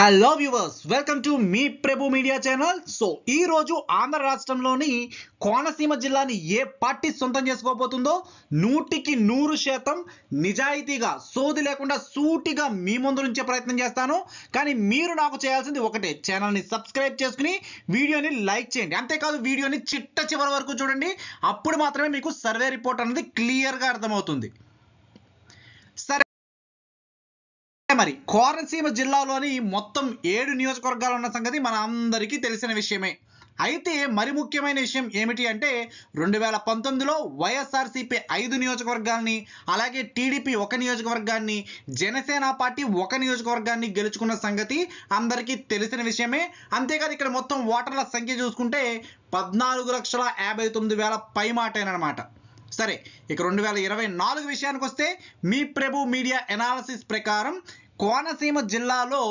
hello viewers welcome to మీ Prabhu media channel so ఈ రోజు ఆంధ్ర రాష్ట్రంలోని కోనసీమ జిల్లాని ఏ పార్టీ సొంతం చేసుకోబోతుందో నూటికి నూరు శాతం నిజాయితీగా సోది లేకుండా సూటిగా మీ ముందు నుంచే ప్రయత్నం చేస్తాను కానీ మీరు నాకు చేయాల్సింది ఒకటే ఛానల్ని సబ్స్క్రైబ్ చేసుకుని వీడియోని లైక్ చేయండి అంతేకాదు వీడియోని చిట్ట చివరి వరకు చూడండి అప్పుడు మాత్రమే మీకు సర్వే రిపోర్ట్ అనేది క్లియర్గా అర్థమవుతుంది మరి కోనసీమ జిల్లాలోని మొత్తం ఏడు నియోజకవర్గాలు ఉన్న సంగతి మన అందరికీ తెలిసిన విషయమే అయితే మరి ముఖ్యమైన విషయం ఏమిటి అంటే రెండు వేల పంతొమ్మిదిలో వైఎస్ఆర్సీపీ ఐదు నియోజకవర్గాల్ని అలాగే టీడీపీ ఒక నియోజకవర్గాన్ని జనసేన పార్టీ ఒక నియోజకవర్గాన్ని గెలుచుకున్న సంగతి అందరికీ తెలిసిన విషయమే అంతేకాదు ఇక్కడ మొత్తం ఓటర్ల సంఖ్య చూసుకుంటే పద్నాలుగు లక్షల యాభై తొమ్మిది వేల పైమాటేనమాట సరే ఇక రెండు వేల ఇరవై నాలుగు విషయానికి వస్తే మీ ప్రభు మీడియా ఎనాలసిస్ ప్రకారం కోనసీమ జిల్లాలో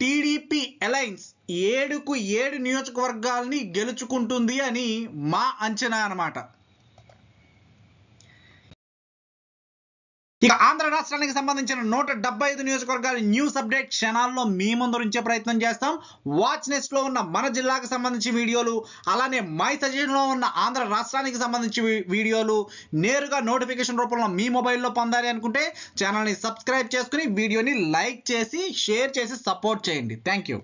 టీడీపీ అలయన్స్ ఏడుకు ఏడు నియోజకవర్గాల్ని గెలుచుకుంటుంది అని మా అంచనా అన్నమాట ఇక ఆంధ్ర రాష్ట్రానికి సంబంధించిన నూట డెబ్బై ఐదు నియోజకవర్గాల న్యూస్ అప్డేట్ క్షణాల్లో మీ ముందరించే ప్రయత్నం చేస్తాం వాచ్ నెస్ట్ లో ఉన్న మన జిల్లాకు సంబంధించి వీడియోలు అలానే మై సజెషన్ లో ఉన్న ఆంధ్ర రాష్ట్రానికి సంబంధించి వీడియోలు నేరుగా నోటిఫికేషన్ రూపంలో మీ మొబైల్లో పొందాలి అనుకుంటే ఛానల్ని సబ్స్క్రైబ్ చేసుకుని వీడియోని లైక్ చేసి షేర్ చేసి సపోర్ట్ చేయండి థ్యాంక్ యూ